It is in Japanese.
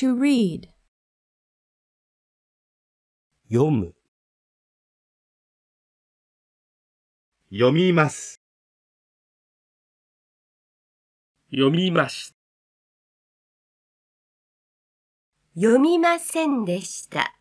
to read 読む読みます読みます読みませんでした。